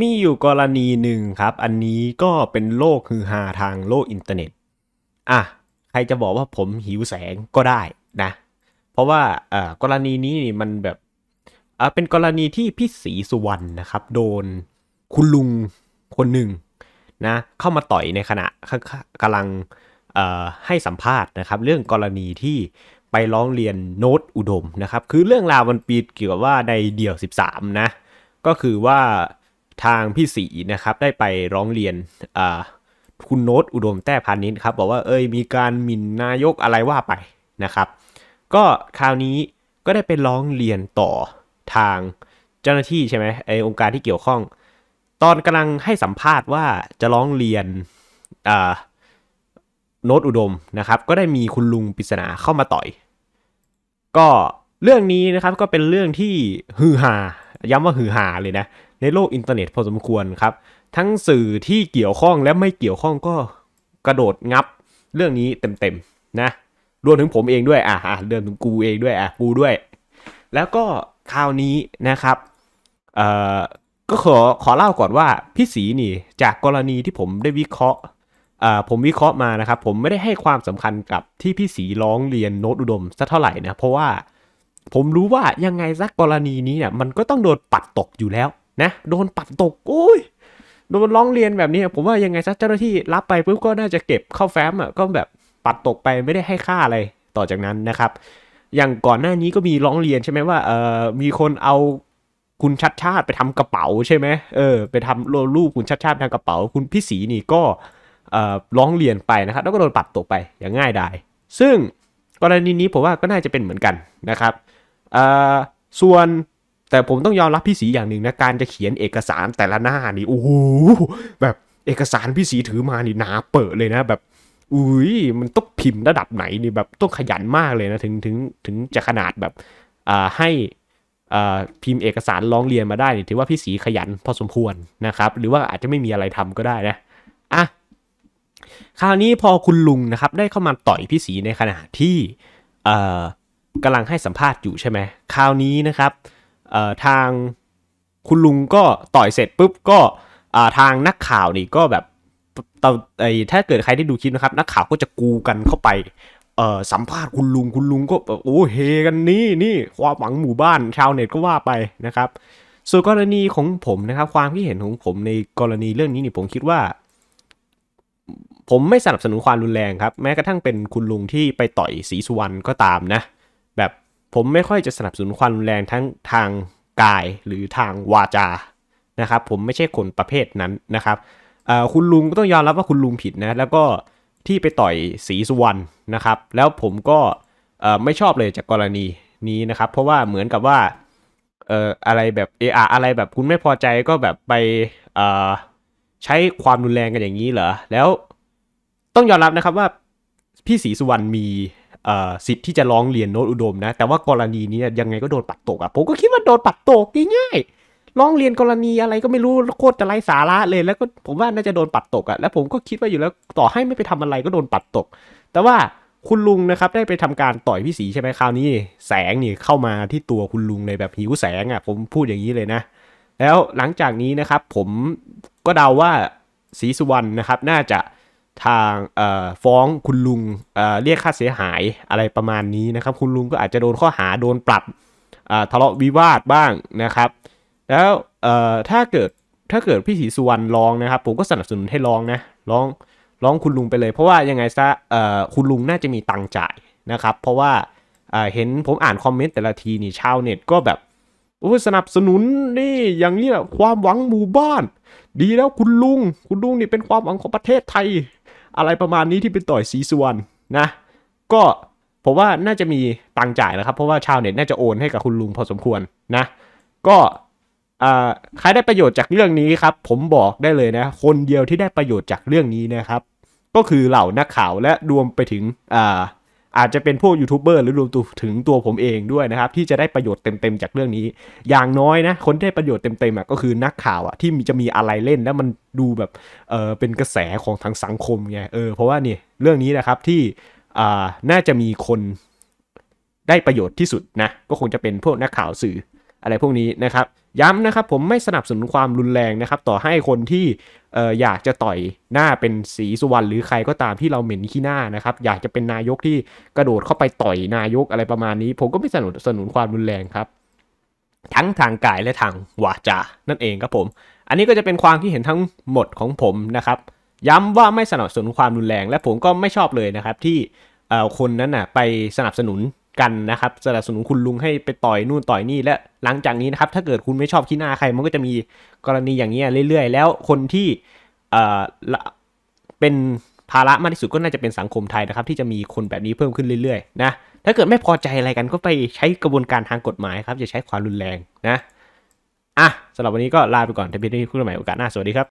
มีอยู่กรณีหนึ่งครับ อันนี้ก็เป็นโลกคือฮาทางโลกอินเทอร์เน็ต อ่ะ ใครจะบอกว่าผมหิวแสงก็ได้นะ เพราะว่าอ่ากรณีนี้มันแบบ อ่าเป็นกรณีที่พี่ศรีสุวรรณนะครับ โดน คุณลุงคนหนึ่งนะเข้ามาต่อยในขณะกำลังให้สัมภาษณ์นะครับ เรื่องกรณีที่ไปร้องเรียนโน้ตอุดมนะครับ คือเรื่องราวมันปีเกี่ยวกับว่าในเดี่ยว 13นะก็คือว่าทางพี่สีนะครับได้ไปร้องเรียนคุณโน้ตอุดมแต้พานิชครับบอกว่าเอ้ยมีการหมิ่นนายกอะไรว่าไปนะครับ ก็คราวนี้ก็ได้ไปร้องเรียนต่อทางเจ้าหน้าที่ใช่ไหมไอองค์การที่เกี่ยวข้อง ตอนกำลังให้สัมภาษณ์ว่าจะร้องเรียนโน้ตอุดมนะครับ ก็ได้มีคุณลุงปริศนาเข้ามาต่อยก็เรื่องนี้นะครับก็เป็นเรื่องที่ฮือฮาย้ำว่าหือหาเลยนะ ในโลกอินเทอร์เน็ตพอสมควรครับ ทั้งสื่อที่เกี่ยวข้องและไม่เกี่ยวข้องก็กระโดดงับเรื่องนี้เต็มๆนะรวมถึงผมเองด้วยอ่ะอ่ะเรื่องถึงกูเองด้วยอ่ะกูด้วย แล้วก็คราวนี้นะครับเอ่อก็ขอขอเล่าก่อนว่าพี่สีนี่ จากกรณีที่ผมได้วิเคราะห์ผมวิเคราะห์มานะครับผมไม่ได้ให้ความสำคัญกับที่พี่สีร้องเรียนโน้ตอุดมสักเท่าไหร่นะเพราะว่าผมรู้ว่ายังไงซักกรณีนี้เนี่ย มันก็ต้องโดนปัดตกอยู่แล้วนะ โดนปัดตกโอ้ยโดนร้องเรียนแบบนี้ผมว่ายังไงซะเจ้าหน้าที่รับไปปุ๊บก็น่าจะเก็บเข้าแฟ้มอ่ะก็แบบปัดตกไปไม่ได้ให้ค่าอะไรต่อจากนั้นนะครับ อย่างก่อนหน้านี้ก็มีร้องเรียนใช่ไหมว่าเออมีคนเอาคุณชัดชาติไปทำกระเป๋าใช่ไหมเออ ไปทำโลรูปคุณชัดชาติทำกระเป๋า คุณพี่ศรีนี่ก็เอร้องเรียนไปนะครับ แล้วก็โดนปัดตกไปอย่างง่ายดายซึ่งกรณีนี้ผมว่าก็น่าจะเป็นเหมือนกันนะครับอ่าส่วนแต่ผมต้องยอมรับพี่สีอย่างหนึ่งนะ การจะเขียนเอกสารแต่ละหน้านี่โอ้โหแบบเอกสารพี่สีถือมานี่หนาเปิดเลยนะแบบอุ้ยมันต้องพิมพ์ระดับไหนนี่แบบต้องขยันมากเลยนะถึงถึงถึงจะขนาดแบบอ่าให้พิมพ์เอกสารร้องเรียนมาได้นี่ถือว่าพี่สีขยันพอสมควรนะครับ หรือว่าอาจจะไม่มีอะไรทำก็ได้นะอ่ะคราวนี้พอคุณลุงนะครับ ได้เข้ามาต่อยพี่สีในขณะที่กำลังให้สัมภาษณ์อยู่ใช่ไหม คราวนี้นะครับทางคุณลุงก็ต่อยเสร็จปุ๊บก็ทางนักข่าวนี่ก็แบบตไอ้ถ้าเกิดใครได้ดูคลิปนะครับ นักข่าวก็จะกูกันเข้าไปเสัมภาษณ์คุณลุง คุณลุงก็โอ้เฮกันนี่นี่ความหวังหมู่บ้านชาวเน็ตก็ว่าไปนะครับ ส่วนกรณีของผมนะครับ ความที่เห็นของผมในกรณีเรื่องนี้นี่ผมคิดว่า ผมไม่สนับสนุนความรุนแรงครับ แม้กระทั่งเป็นคุณลุงที่ไปต่อยสีสุวรรณก็ตามนะแบบผมไม่ค่อยจะสนับสนุนความรุนแรงทั้งทางกายหรือทางวาจานะครับ ผมไม่ใช่คนประเภทนั้นนะครับคุณลุงก็ต้องยอมรับว่าคุณลุงผิดนะแล้วก็ที่ไปต่อยสีสุวรรณนะครับ แล้วผมก็ไม่ชอบเลยจากกรณีนี้นะครับ เพราะว่าเหมือนกับว่าเอ่ออะไรแบบเอออะไรแบบคุณไม่พอใจก็แบบไปเอ่อใช้ความรุนแรงกันอย่างนี้เหรอ แล้วต้องยอมรับนะครับว่า พี่ศรีสุวรรณมีสิทธิ์ที่จะร้องเรียนโน้ตอุดมนะแต่ว่ากรณีนี้ยังไงก็โดนปัดตกอะผมก็คิดว่าโดนปัดตกง่ายๆ ร้องเรียนกรณีอะไรก็ไม่รู้โคตรจะไร้สาระเลย แล้วก็ผมว่าน่าจะโดนปัดตกอะแล้วผมก็คิดว่าอยู่แล้วต่อให้ไม่ไปทำอะไรก็โดนปัดตก แต่ว่าคุณลุงนะครับได้ไปทำการต่อยพี่สีใช่ไหมคราวนี้แสงนี่เข้ามาที่ตัวคุณลุงเลยแบบหิวแสงอะ่ะผมพูดอย่างนี้เลยนะแล้วหลังจากนี้นะครับ ผมก็เดาว่าสีสุวรรณนะครับ น่าจะทางฟ้องคุณลุงเเรียกค่าเสียหายอะไรประมาณนี้นะครับ คุณลุงก็อาจจะโดนข้อหาโดนปรับทะเลาะวิวาทบ้างนะครับ แล้วถ้าเกิดถ้าเกิดพี่ศรีสุวรรณลองนะครับ ผมก็สนับสนุนให้ลองนะลองลองคุณลุงไปเลยเพราะว่ายังไงซะคุณลุงน่าจะมีตังจ่ายนะครับเพราะว่าเห็นผมอ่านคอมเมนต์แต่ละทีนี่ชาวเน็ตก็แบบสนับสนุนนี่อย่างนี้แหละความหวังหมู่บ้าน ดีแล้วคุณลุงคุณลุงนี่เป็นความหวังของประเทศไทยอะไรประมาณนี้ที่เป็นต่อยสีส่วนนะ ก็ผมว่าน่าจะมีตังจ่ายนะครับ เพราะว่าชาวเน็ตน่าจะโอนให้กับคุณลุงพอสมควรนะก็ใครได้ประโยชน์จากเรื่องนี้ครับ ผมบอกได้เลยนะ คนเดียวที่ได้ประโยชน์จากเรื่องนี้นะครับ ก็คือเหล่านักข่าวและรวมไปถึงอาจจะเป็นพวกยูทูบเบอร์หรือรวมถึงตัวผมเองด้วยนะครับ ที่จะได้ประโยชน์เต็มๆ จากเรื่องนี้ อย่างน้อยนะคนที่ได้ประโยชน์เต็มๆก็คือนักข่าวอะที่จะมีอะไรเล่นแล้วมันดูแบบเออเป็นกระแสของทางสังคมไงเออเพราะว่านี่เรื่องนี้นะครับที่อ่าน่าจะมีคนได้ประโยชน์ที่สุดนะก็คงจะเป็นพวกนักข่าวสื่ออะไรพวกนี้นะครับย้ำนะครับผมไม่สนับสนุนความรุนแรงนะครับต่อให้คนที่อออยากจะต่อยหน้าเป็นสีสุวรรณหรือใครก็ตามที่เราเหม็นขี้หน้านะครับ อยากจะเป็นนายกที่กระโดดเข้าไปต่อยนายกอะไรประมาณนี้ ผมก็ไม่สนับสนุนความรุนแรงครับ ทั้งทางกายและทางวาจานั่นเองครับผม อันนี้ก็จะเป็นความที่เห็นทั้งหมดของผมนะครับย้ำว่าไม่สนับสนุนความรุนแรง และผมก็ไม่ชอบเลยนะครับที่คนนั้นน่ะไปสนับสนุนกันนะครับสนับสนุนคุณลุงให้ไปต่อยนู่นต่อยนี่และหลังจากนี้นะครับถ้าเกิดคุณไม่ชอบขี้หน้าใคร มันก็จะมีกรณีอย่างนี้เรื่อยๆ แล้วคนที่เออเป็นภาระมากที่สุดก็น่าจะเป็นสังคมไทยนะครับที่จะมีคนแบบนี้เพิ่มขึ้นเรื่อยๆนะถ้าเกิดไม่พอใจอะไรกันก็ไปใช้กระบวนการทางกฎหมายครับอย่าใช้ความรุนแรงนะอ่ะสำหรับวันนี้ก็ลาไปก่อนแต่เพี่านี้คุณใหม่โอกาสหน้าสวัสดีครับ